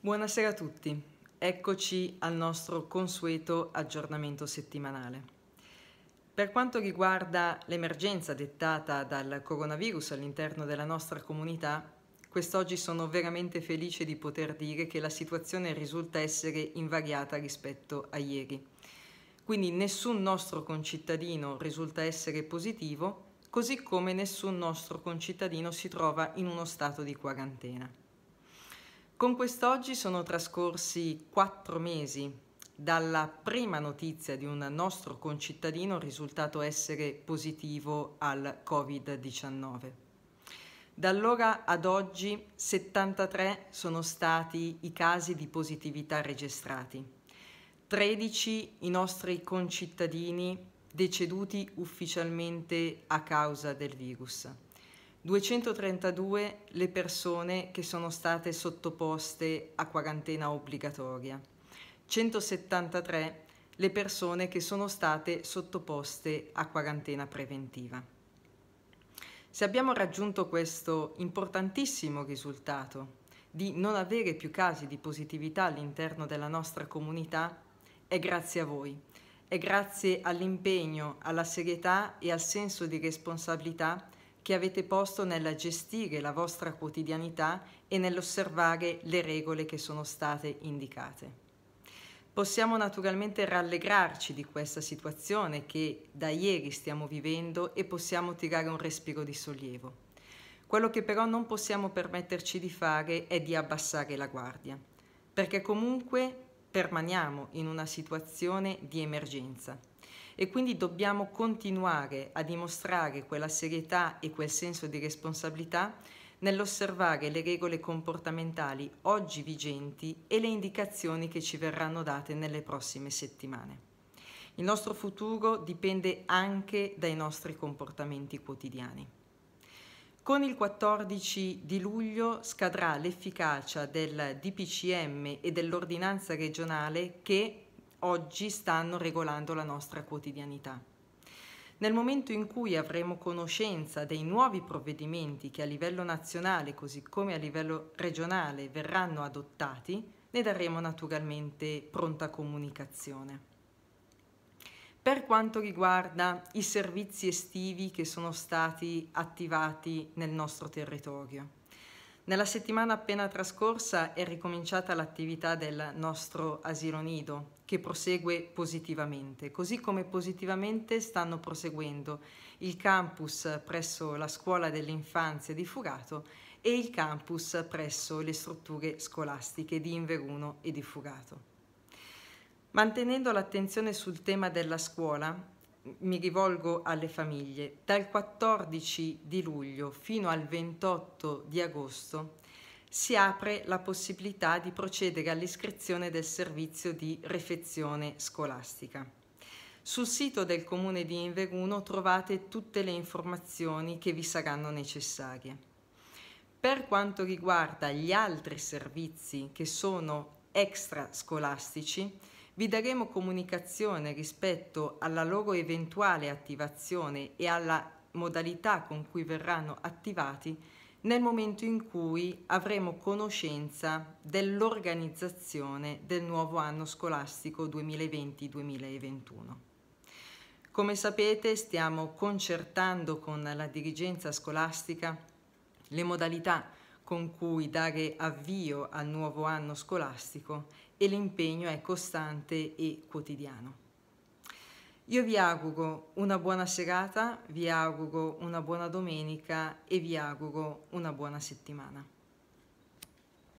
Buonasera a tutti, eccoci al nostro consueto aggiornamento settimanale. Per quanto riguarda l'emergenza dettata dal coronavirus all'interno della nostra comunità, quest'oggi sono veramente felice di poter dire che la situazione risulta essere invariata rispetto a ieri. Quindi nessun nostro concittadino risulta essere positivo, così come nessun nostro concittadino si trova in uno stato di quarantena. Con quest'oggi sono trascorsi quattro mesi dalla prima notizia di un nostro concittadino risultato essere positivo al Covid-19. Da allora ad oggi 73 sono stati i casi di positività registrati, 13 i nostri concittadini deceduti ufficialmente a causa del virus. 232 le persone che sono state sottoposte a quarantena obbligatoria, 173 le persone che sono state sottoposte a quarantena preventiva. Se abbiamo raggiunto questo importantissimo risultato di non avere più casi di positività all'interno della nostra comunità, è grazie a voi, è grazie all'impegno, alla serietà e al senso di responsabilità che avete posto nella gestire la vostra quotidianità e nell'osservare le regole che sono state indicate. Possiamo naturalmente rallegrarci di questa situazione che da ieri stiamo vivendo e possiamo tirare un respiro di sollievo. Quello che però non possiamo permetterci di fare è di abbassare la guardia, perché comunque permaniamo in una situazione di emergenza e quindi dobbiamo continuare a dimostrare quella serietà e quel senso di responsabilità nell'osservare le regole comportamentali oggi vigenti e le indicazioni che ci verranno date nelle prossime settimane. Il nostro futuro dipende anche dai nostri comportamenti quotidiani. Con il 14 di luglio scadrà l'efficacia del DPCM e dell'ordinanza regionale che, oggi stanno regolando la nostra quotidianità. Nel momento in cui avremo conoscenza dei nuovi provvedimenti che a livello nazionale così come a livello regionale verranno adottati, ne daremo naturalmente pronta comunicazione. Per quanto riguarda i servizi estivi che sono stati attivati nel nostro territorio, nella settimana appena trascorsa è ricominciata l'attività del nostro asilo nido, che prosegue positivamente, così come positivamente stanno proseguendo il campus presso la scuola dell'infanzia di Fugato e il campus presso le strutture scolastiche di Inveruno e di Fugato. Mantenendo l'attenzione sul tema della scuola, mi rivolgo alle famiglie, dal 14 di luglio fino al 28 di agosto si apre la possibilità di procedere all'iscrizione del servizio di refezione scolastica. Sul sito del Comune di Inveruno trovate tutte le informazioni che vi saranno necessarie. Per quanto riguarda gli altri servizi che sono extrascolastici, vi daremo comunicazione rispetto alla loro eventuale attivazione e alla modalità con cui verranno attivati nel momento in cui avremo conoscenza dell'organizzazione del nuovo anno scolastico 2020-2021. Come sapete stiamo concertando con la dirigenza scolastica le modalità con cui dare avvio al nuovo anno scolastico e l'impegno è costante e quotidiano. Io vi auguro una buona serata, vi auguro una buona domenica e vi auguro una buona settimana.